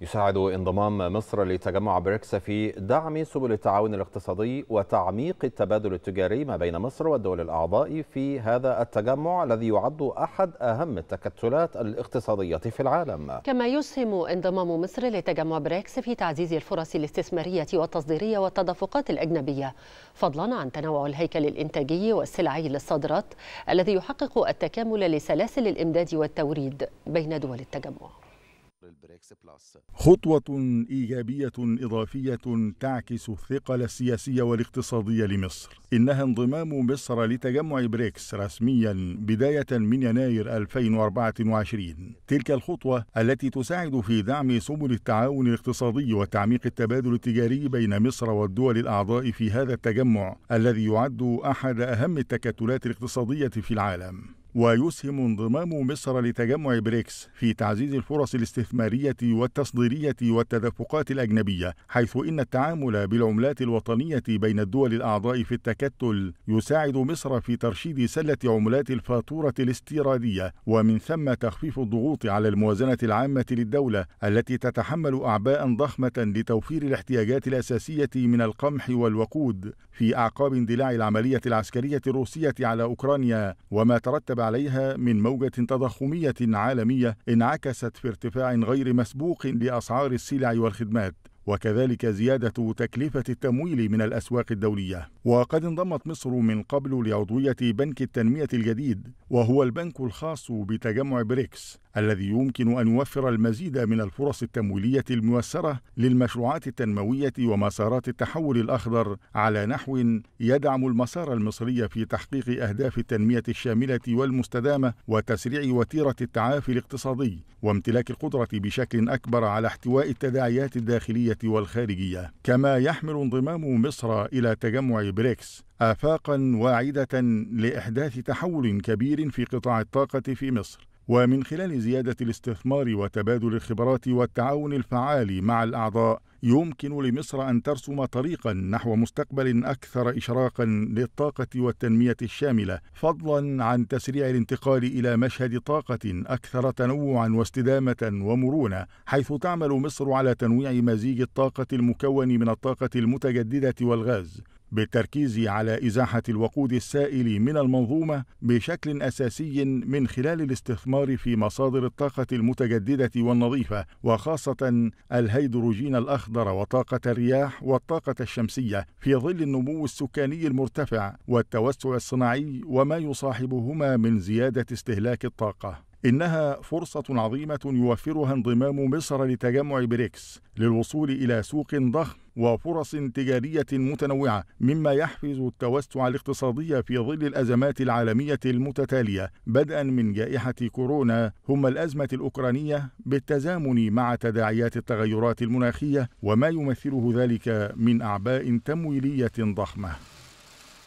يساعد انضمام مصر لتجمع بريكس في دعم سبل التعاون الاقتصادي وتعميق التبادل التجاري ما بين مصر والدول الأعضاء في هذا التجمع الذي يعد أحد أهم التكتلات الاقتصادية في العالم كما يسهم انضمام مصر لتجمع بريكس في تعزيز الفرص الاستثمارية والتصديرية والتدفقات الأجنبية فضلا عن تنوع الهيكل الإنتاجي والسلعي للصادرات الذي يحقق التكامل لسلاسل الإمداد والتوريد بين دول التجمع خطوة إيجابية إضافية تعكس الثقل السياسي والاقتصادي لمصر إنها انضمام مصر لتجمع بريكس رسميا بداية من يناير 2024 تلك الخطوة التي تساعد في دعم سبل التعاون الاقتصادي وتعميق التبادل التجاري بين مصر والدول الأعضاء في هذا التجمع الذي يعد أحد أهم التكتلات الاقتصادية في العالم ويسهم انضمام مصر لتجمع بريكس في تعزيز الفرص الاستثمارية والتصديرية والتدفقات الأجنبية حيث إن التعامل بالعملات الوطنية بين الدول الأعضاء في التكتل يساعد مصر في ترشيد سلة عملات الفاتورة الاستيرادية ومن ثم تخفيف الضغوط على الموازنة العامة للدولة التي تتحمل أعباء ضخمة لتوفير الاحتياجات الأساسية من القمح والوقود في أعقاب اندلاع العملية العسكرية الروسية على أوكرانيا وما ترتب عليها من موجة تضخمية عالمية انعكست في ارتفاع غير مسبوق لأسعار السلع والخدمات وكذلك زيادة تكلفة التمويل من الأسواق الدولية وقد انضمت مصر من قبل لعضوية بنك التنمية الجديد وهو البنك الخاص بتجمع بريكس الذي يمكن أن يوفر المزيد من الفرص التمويلية الميسرة للمشروعات التنموية ومسارات التحول الأخضر على نحو يدعم المسار المصري في تحقيق أهداف التنمية الشاملة والمستدامة وتسريع وتيرة التعافي الاقتصادي وامتلاك القدرة بشكل أكبر على احتواء التداعيات الداخلية والخارجية، كما يحمل انضمام مصر إلى تجمع بريكس آفاقا واعدة لإحداث تحول كبير في قطاع الطاقة في مصر، ومن خلال زيادة الاستثمار وتبادل الخبرات والتعاون الفعال مع الأعضاء يمكن لمصر أن ترسم طريقا نحو مستقبل أكثر إشراقا للطاقة والتنمية الشاملة فضلا عن تسريع الانتقال إلى مشهد طاقة أكثر تنوعا واستدامة ومرونة حيث تعمل مصر على تنويع مزيج الطاقة المكون من الطاقة المتجددة والغاز بالتركيز على إزاحة الوقود السائل من المنظومة بشكل أساسي من خلال الاستثمار في مصادر الطاقة المتجددة والنظيفة وخاصة الهيدروجين الأخضر وطاقة الرياح والطاقة الشمسية في ظل النمو السكاني المرتفع والتوسع الصناعي وما يصاحبهما من زيادة استهلاك الطاقة إنها فرصة عظيمة يوفرها انضمام مصر لتجمع بريكس للوصول إلى سوق ضخم وفرص تجارية متنوعة مما يحفز التوسع الاقتصادي في ظل الأزمات العالمية المتتالية بدءا من جائحة كورونا هم الأزمة الأوكرانية بالتزامن مع تداعيات التغيرات المناخية وما يمثله ذلك من أعباء تمويلية ضخمة